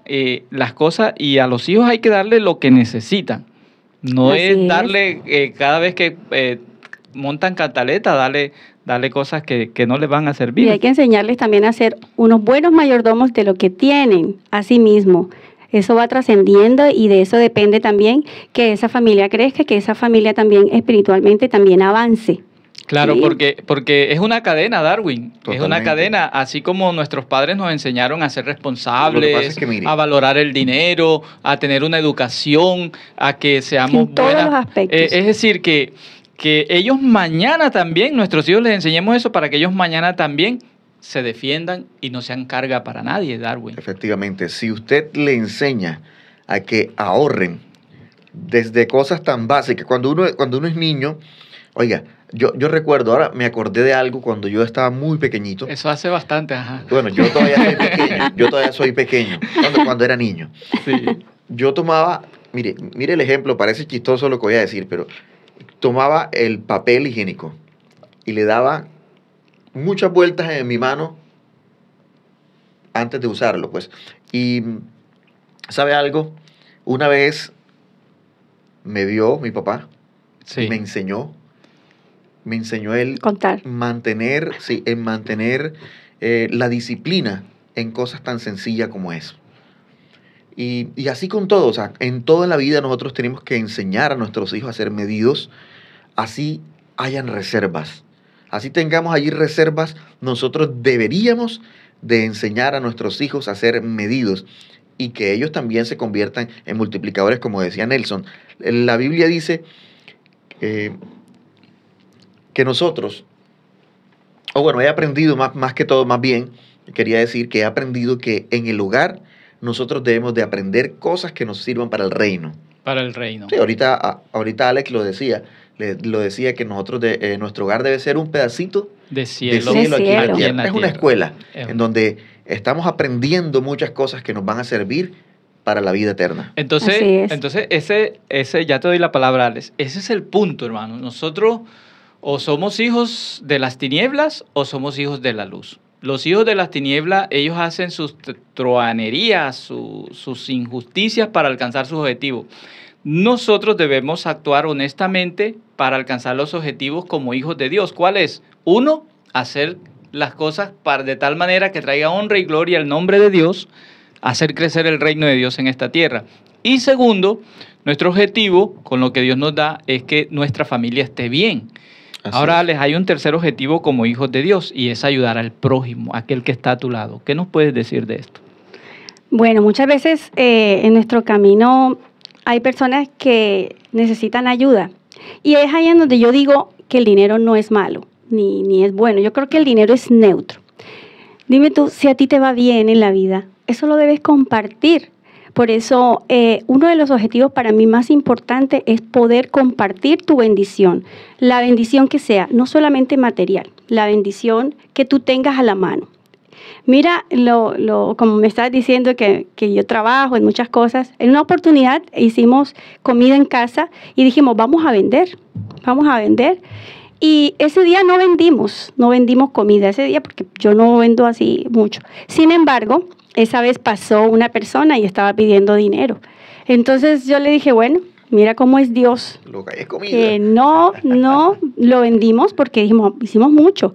las cosas y a los hijos hay que darle lo que necesitan. No es darle, eh, cada vez que eh, montan cataleta, darle, cosas que, no les van a servir. Y hay que enseñarles también a ser unos buenos mayordomos de lo que tienen a sí mismo. Eso va trascendiendo y de eso depende también que esa familia crezca, que esa familia también espiritualmente también avance. Claro, porque, porque es una cadena, Darwin. Es una cadena, así como nuestros padres nos enseñaron a ser responsables, a valorar el dinero, a tener una educación, a que seamos en Todos los aspectos. Eh, es decir, que, que ellos mañana también, nuestros hijos les enseñemos eso para que ellos mañana también se defiendan y no sean carga para nadie, Darwin. Efectivamente, si usted le enseña a que ahorren desde cosas tan básicas, cuando uno, cuando uno es niño, oiga, yo, recuerdo, ahora me acordé de algo cuando yo estaba muy pequeñito. Eso hace bastante, ajá. Bueno, yo todavía soy pequeño. Yo todavía soy pequeño, cuando, era niño. Yo tomaba, mire, mire el ejemplo, parece chistoso lo que voy a decir, pero tomaba el papel higiénico y le daba muchas vueltas en mi mano antes de usarlo, pues. Y, ¿sabe algo? Una vez me vio mi papá, y me enseñó me enseñó él mantener, en mantener eh, la disciplina en cosas tan sencillas como eso. Y, así con todo, o sea, en toda la vida nosotros tenemos que enseñar a nuestros hijos a ser medidos, así hayan reservas. Así tengamos allí reservas, nosotros deberíamos de enseñar a nuestros hijos a ser medidos y que ellos también se conviertan en multiplicadores, como decía Nelson. La Biblia dice eh, que nosotros, o bueno, he aprendido más, más que todo, más bien, quería decir que he aprendido que en el hogar nosotros debemos de aprender cosas que nos sirvan para el reino. Para el reino. Sí, ahorita, ahorita Alex lo decía, le, lo decía que nosotros de, eh, nuestro hogar debe ser un pedacito de cielo, aquí en la tierra. Es una escuela en donde estamos aprendiendo muchas cosas que nos van a servir para la vida eterna. Entonces, entonces ese, ese, ya te doy la palabra, Alex. Ese es el punto, hermano. Nosotros o somos hijos de las tinieblas o somos hijos de la luz. Los hijos de las tinieblas, ellos hacen sus troanerías, sus injusticias para alcanzar sus objetivos. Nosotros debemos actuar honestamente para alcanzar los objetivos como hijos de Dios. ¿Cuál es? Uno, hacer las cosas de tal manera que traiga honra y gloria al nombre de Dios, hacer crecer el reino de Dios en esta tierra. Y segundo, nuestro objetivo con lo que Dios nos da es que nuestra familia esté bien Ahora, les hay un tercer objetivo como hijos de Dios y es ayudar al prójimo, aquel que está a tu lado. ¿Qué nos puedes decir de esto? Bueno, muchas veces eh, en nuestro camino hay personas que necesitan ayuda. Y es ahí en donde yo digo que el dinero no es malo, ni, ni es bueno. Yo creo que el dinero es neutro. Dime tú, si a ti te va bien en la vida, eso lo debes compartir. Por eso, eh, uno de los objetivos para mí más importante es poder compartir tu bendición, la bendición que sea, no solamente material, la bendición que tú tengas a la mano. Mira, como me estás diciendo que, que, yo trabajo en muchas cosas, en una oportunidad hicimos comida en casa y dijimos, vamos a vender, vamos a vender. Y ese día no vendimos, no vendimos comida ese día porque yo no vendo así mucho. Sin embargo, esa vez pasó una persona y estaba pidiendo dinero. Entonces yo le dije, bueno, mira cómo es Dios. Lo eh, no, no lo vendimos porque dijimos, hicimos mucho.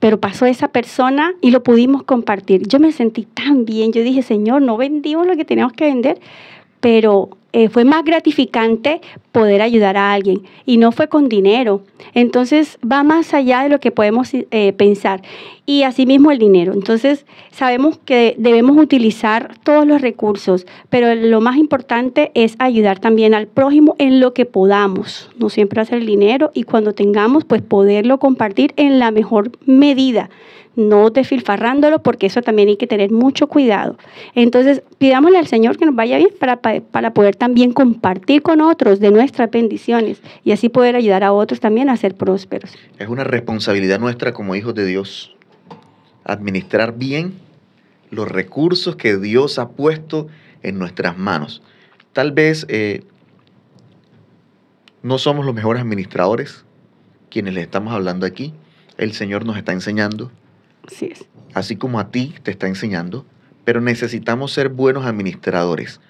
Pero pasó esa persona y lo pudimos compartir. Yo me sentí tan bien. Yo dije, Señor, no vendimos lo que teníamos que vender, pero eh, fue más gratificante poder ayudar a alguien y no fue con dinero. Entonces va más allá de lo que podemos eh, pensar y asimismo el dinero. Entonces sabemos que debemos utilizar todos los recursos, pero lo más importante es ayudar también al prójimo en lo que podamos, no siempre hacer el dinero y cuando tengamos pues poderlo compartir en la mejor medida no filfarrándolo porque eso también hay que tener mucho cuidado. Entonces, pidámosle al Señor que nos vaya bien para, para poder también compartir con otros de nuestras bendiciones y así poder ayudar a otros también a ser prósperos. Es una responsabilidad nuestra como hijos de Dios administrar bien los recursos que Dios ha puesto en nuestras manos. Tal vez eh, no somos los mejores administradores quienes les estamos hablando aquí. El Señor nos está enseñando. Así como a ti te está enseñando, pero necesitamos ser buenos administradores.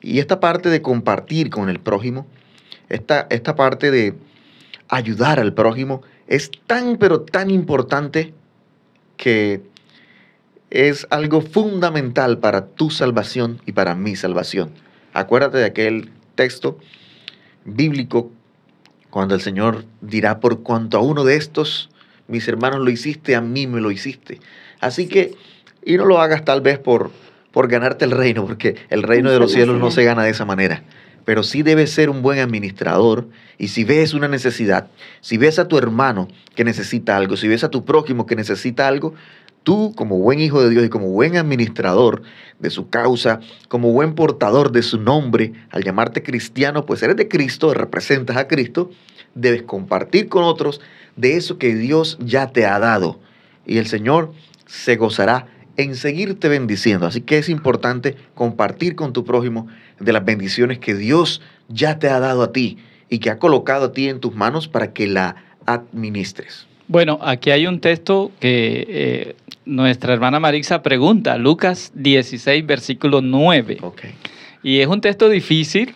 Y esta parte de compartir con el prójimo, esta, esta parte de ayudar al prójimo, es tan, pero tan importante que es algo fundamental para tu salvación y para mi salvación. Acuérdate de aquel texto bíblico cuando el Señor dirá, por cuanto a uno de estos mis hermanos lo hiciste, a mí me lo hiciste. Así que, y no lo hagas tal vez por, por ganarte el reino, porque el reino de los cielos no se gana de esa manera. Pero sí debes ser un buen administrador y si ves una necesidad, si ves a tu hermano que necesita algo, si ves a tu prójimo que necesita algo, tú como buen hijo de Dios y como buen administrador de su causa, como buen portador de su nombre, al llamarte cristiano, pues eres de Cristo, representas a Cristo, debes compartir con otros de eso que Dios ya te ha dado. Y el Señor se gozará en seguirte bendiciendo. Así que es importante compartir con tu prójimo de las bendiciones que Dios ya te ha dado a ti y que ha colocado a ti en tus manos para que la administres. Bueno, aquí hay un texto que eh, nuestra hermana Marisa pregunta, Lucas 16, versículo 9. Y es un texto difícil,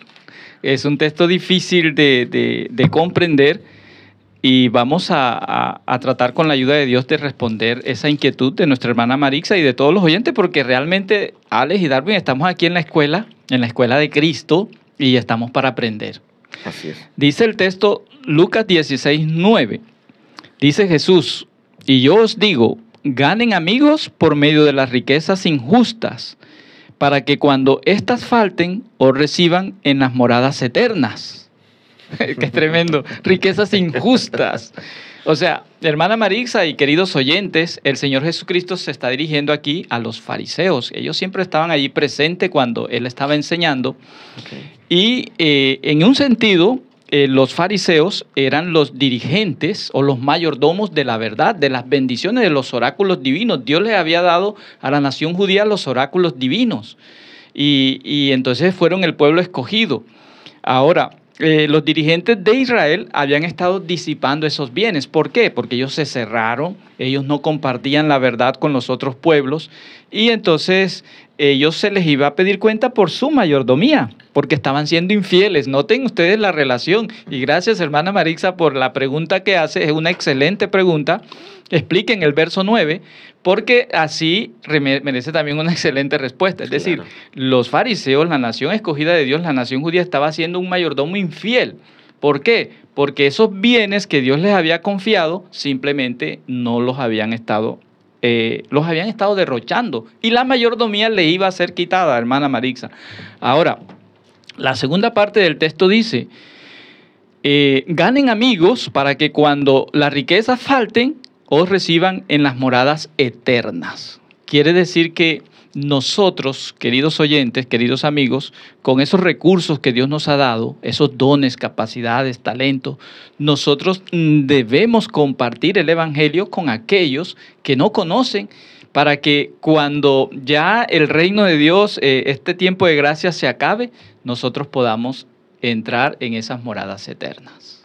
es un texto difícil de comprender y vamos a, tratar con la ayuda de Dios de responder esa inquietud de nuestra hermana Marixa y de todos los oyentes, porque realmente Alex y Darwin estamos aquí en la escuela, en la escuela de Cristo, y estamos para aprender. Así es. Dice el texto Lucas 16, 9. Dice Jesús, y yo os digo, ganen amigos por medio de las riquezas injustas, para que cuando éstas falten, os reciban en las moradas eternas. Qué tremendo. Riquezas injustas. O sea, hermana Marisa y queridos oyentes, el Señor Jesucristo se está dirigiendo aquí a los fariseos. Ellos siempre estaban allí presentes cuando Él estaba enseñando. Y eh, en un sentido, eh, los fariseos eran los dirigentes o los mayordomos de la verdad, de las bendiciones de los oráculos divinos. Dios les había dado a la nación judía los oráculos divinos. Y, y entonces fueron el pueblo escogido. Ahora, eh, los dirigentes de Israel habían estado disipando esos bienes. ¿Por qué? Porque ellos se cerraron, ellos no compartían la verdad con los otros pueblos y entonces ellos se les iba a pedir cuenta por su mayordomía, porque estaban siendo infieles. Noten ustedes la relación. Y gracias, hermana Marixa, por la pregunta que hace. Es una excelente pregunta. Expliquen el verso 9, porque así merece también una excelente respuesta. Es decir, los fariseos, la nación escogida de Dios, la nación judía, estaba siendo un mayordomo infiel. ¿Por qué? Porque esos bienes que Dios les había confiado simplemente no los habían estado eh, los habían estado derrochando y la mayordomía le iba a ser quitada, hermana Marixa. Ahora, la segunda parte del texto dice, eh, ganen amigos para que cuando las riquezas falten, os reciban en las moradas eternas. Quiere decir que nosotros, queridos oyentes, queridos amigos, con esos recursos que Dios nos ha dado, esos dones, capacidades, talento nosotros mm, debemos compartir el Evangelio con aquellos que no conocen para que cuando ya el reino de Dios, eh, este tiempo de gracia se acabe, nosotros podamos entrar en esas moradas eternas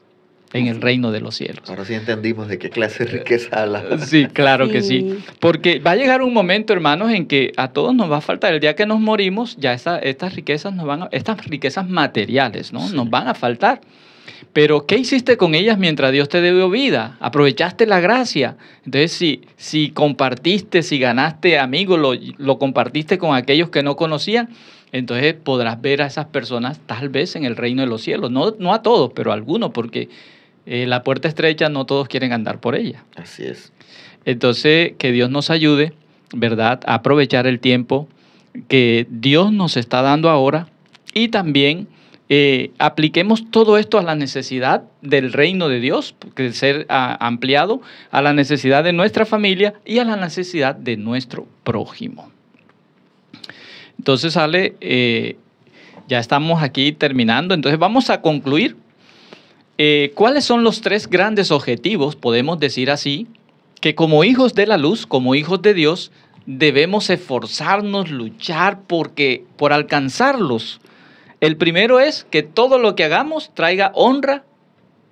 en el reino de los cielos. Ahora sí entendimos de qué clase de riqueza habla. Eh, sí, claro que sí. Porque va a llegar un momento, hermanos, en que a todos nos va a faltar. El día que nos morimos, ya estas riquezas nos van estas riquezas materiales, ¿no? Nos van a faltar. Pero, ¿qué hiciste con ellas mientras Dios te dio vida? Aprovechaste la gracia. Entonces, si, compartiste, si ganaste amigos, lo, compartiste con aquellos que no conocían, entonces podrás ver a esas personas tal vez en el reino de los cielos. No, no a todos, pero a algunos, porque eh, la puerta estrecha no todos quieren andar por ella. Así es. Entonces, que Dios nos ayude, ¿verdad?, a aprovechar el tiempo que Dios nos está dando ahora y también eh, apliquemos todo esto a la necesidad del reino de Dios, que ser ah, ampliado, a la necesidad de nuestra familia y a la necesidad de nuestro prójimo. Entonces, Ale, eh, ya estamos aquí terminando, entonces vamos a concluir eh, ¿Cuáles son los tres grandes objetivos, podemos decir así, que como hijos de la luz, como hijos de Dios, debemos esforzarnos, luchar porque, por alcanzarlos? El primero es que todo lo que hagamos traiga honra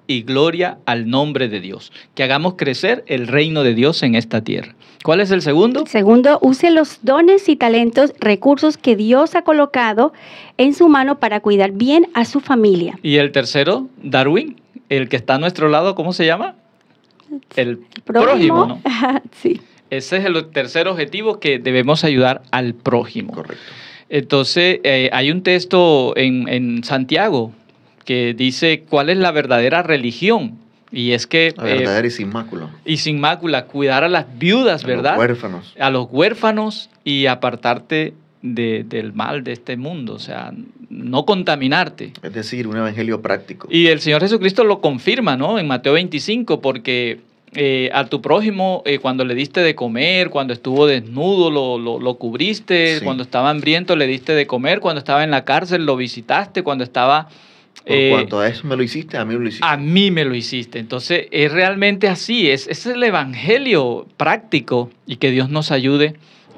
y gloria al nombre de Dios, que hagamos crecer el reino de Dios en esta tierra. ¿Cuál es el segundo? Segundo, use los dones y talentos, recursos que Dios ha colocado en su mano para cuidar bien a su familia. Y el tercero, Darwin, el que está a nuestro lado, ¿cómo se llama? El prójimo, sí. Ese es el tercer objetivo que debemos ayudar al prójimo. Correcto. Entonces, eh, hay un texto en Santiago que dice cuál es la verdadera religión y es que... La verdadera eh, y sin mácula. Y sin mácula, cuidar a las viudas, ¿verdad? A los huérfanos. A los huérfanos y apartarte del mal de este mundo, o sea, no contaminarte. Es decir, un evangelio práctico. Y el Señor Jesucristo lo confirma, ¿no? En Mateo 25, porque eh, a tu prójimo, eh, cuando le diste de comer, cuando estuvo desnudo, lo, lo, cubriste, cuando estaba hambriento, le diste de comer, cuando estaba en la cárcel, lo visitaste, cuando estaba por eh, cuanto a eso me lo hiciste, a mí me lo hiciste. A mí me lo hiciste. Entonces, es realmente así, es, es el evangelio práctico y que Dios nos ayude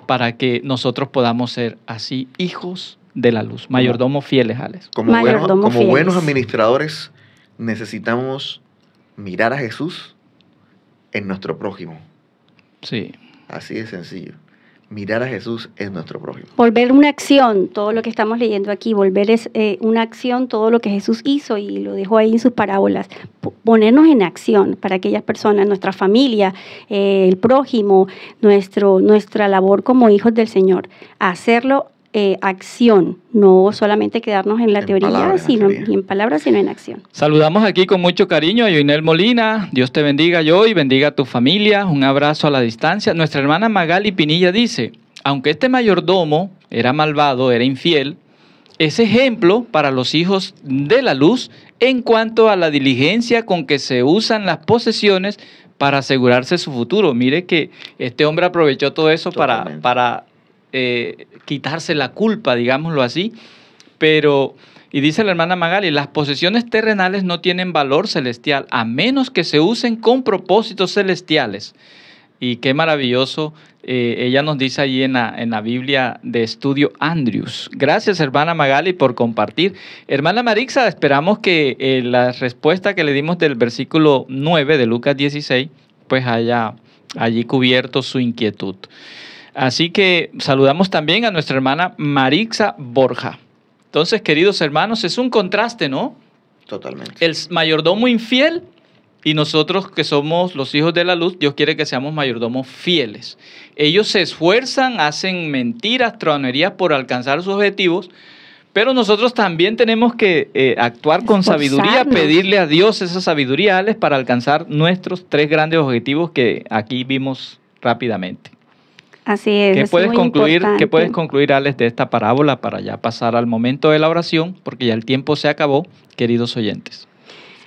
para que nosotros podamos ser así hijos de la luz, mayordomos fieles, Alex. Como, buenos administradores necesitamos mirar a Jesús en nuestro prójimo. Sí. Así de sencillo mirar a Jesús es nuestro prójimo. Volver una acción, todo lo que estamos leyendo aquí, volver es eh, una acción, todo lo que Jesús hizo y lo dejó ahí en sus parábolas. ponernos en acción para aquellas personas, nuestra familia, eh, el prójimo, nuestro, nuestra labor como hijos del Señor. Hacerlo eh, acción, no solamente quedarnos en la teoría, sino en, palabras, sino en acción. Saludamos aquí con mucho cariño a Yoinel Molina, Dios te bendiga yo y bendiga a tu familia, un abrazo a la distancia. Nuestra hermana Magali Pinilla dice, aunque este mayordomo era malvado, era infiel, es ejemplo para los hijos de la luz en cuanto a la diligencia con que se usan las posesiones para asegurarse su futuro. Mire que este hombre aprovechó todo eso para, para eh, quitarse la culpa, digámoslo así, pero, y dice la hermana Magali, las posesiones terrenales no tienen valor celestial a menos que se usen con propósitos celestiales. Y qué maravilloso, eh, ella nos dice allí en la, Biblia de estudio Andrews. Gracias, hermana Magali, por compartir. Hermana Marixa, esperamos que eh, la respuesta que le dimos del versículo 9 de Lucas 16, pues haya allí cubierto su inquietud. Así que saludamos también a nuestra hermana Marixa Borja. Entonces, queridos hermanos, es un contraste, ¿no? Totalmente. El mayordomo infiel y nosotros que somos los hijos de la luz, Dios quiere que seamos mayordomos fieles. Ellos se esfuerzan, hacen mentiras, tronerías por alcanzar sus objetivos, pero nosotros también tenemos que eh, actuar con sabiduría, pedirle a Dios esa sabiduría, para alcanzar nuestros tres grandes objetivos que aquí vimos rápidamente. Así es. ¿Qué puedes, concluir, ¿Qué puedes concluir, Alex, de esta parábola para ya pasar al momento de la oración? Porque ya el tiempo se acabó, queridos oyentes.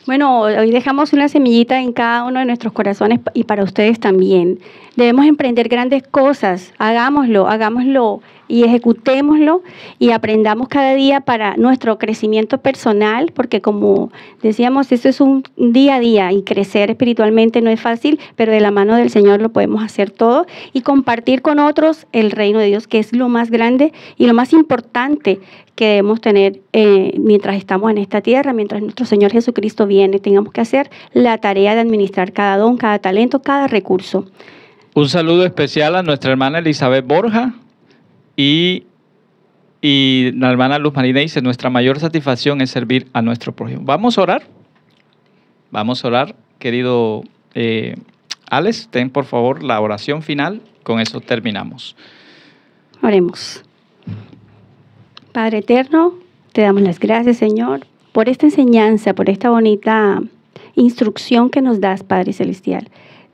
Bueno, hoy dejamos una semillita en cada uno de nuestros corazones y para ustedes también. Debemos emprender grandes cosas, hagámoslo, hagámoslo y ejecutémoslo y aprendamos cada día para nuestro crecimiento personal, porque como decíamos, esto es un día a día y crecer espiritualmente no es fácil, pero de la mano del Señor lo podemos hacer todo y compartir con otros el reino de Dios, que es lo más grande y lo más importante que debemos tener eh, mientras estamos en esta tierra, mientras nuestro Señor Jesucristo viene. Tengamos que hacer la tarea de administrar cada don, cada talento, cada recurso. Un saludo especial a nuestra hermana Elizabeth Borja y, y la hermana Luz Marina dice, nuestra mayor satisfacción es servir a nuestro prójimo. Vamos a orar. Vamos a orar, querido eh, Alex, ten por favor la oración final. Con eso terminamos. Oremos. Padre Eterno, te damos las gracias, Señor, por esta enseñanza, por esta bonita instrucción que nos das, Padre Celestial.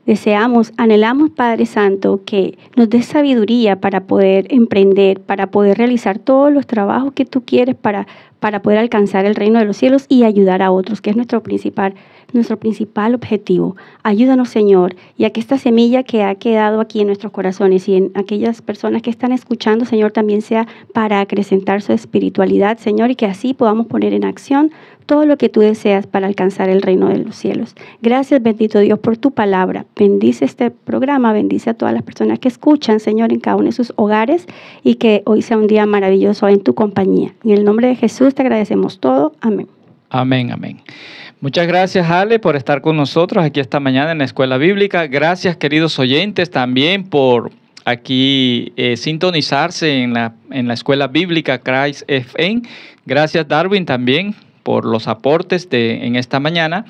Deseamos, anhelamos, Padre Santo, que nos des sabiduría para poder emprender, para poder realizar todos los trabajos que tú quieres para, para poder alcanzar el reino de los cielos y ayudar a otros, que es nuestro principal, nuestro principal objetivo. Ayúdanos, Señor, y a que esta semilla que ha quedado aquí en nuestros corazones y en aquellas personas que están escuchando, Señor, también sea para acrecentar su espiritualidad, Señor, y que así podamos poner en acción todo lo que tú deseas para alcanzar el reino de los cielos. Gracias, bendito Dios, por tu palabra. Bendice este programa, bendice a todas las personas que escuchan, Señor, en cada uno de sus hogares y que hoy sea un día maravilloso en tu compañía. En el nombre de Jesús te agradecemos todo. Amén. Amén, amén. Muchas gracias Ale por estar con nosotros aquí esta mañana en la Escuela Bíblica. Gracias queridos oyentes también por aquí eh, sintonizarse en la, en la Escuela Bíblica Christ FN. Gracias Darwin también por los aportes de, en esta mañana.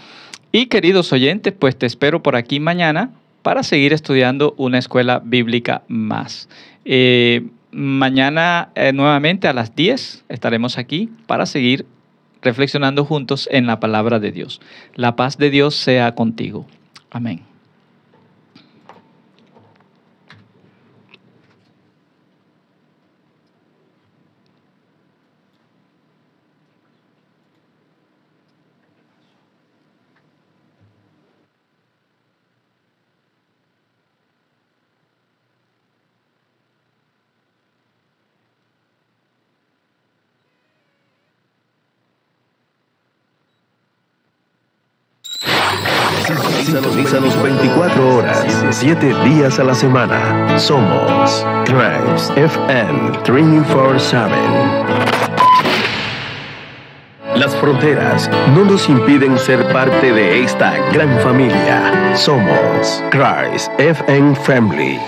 Y queridos oyentes, pues te espero por aquí mañana para seguir estudiando una escuela bíblica más. Eh, mañana eh, nuevamente a las 10 estaremos aquí para seguir reflexionando juntos en la palabra de Dios. La paz de Dios sea contigo. Amén. 7 días a la semana. Somos FM 347. Las fronteras no nos impiden ser parte de esta gran familia. Somos Christ FN Family.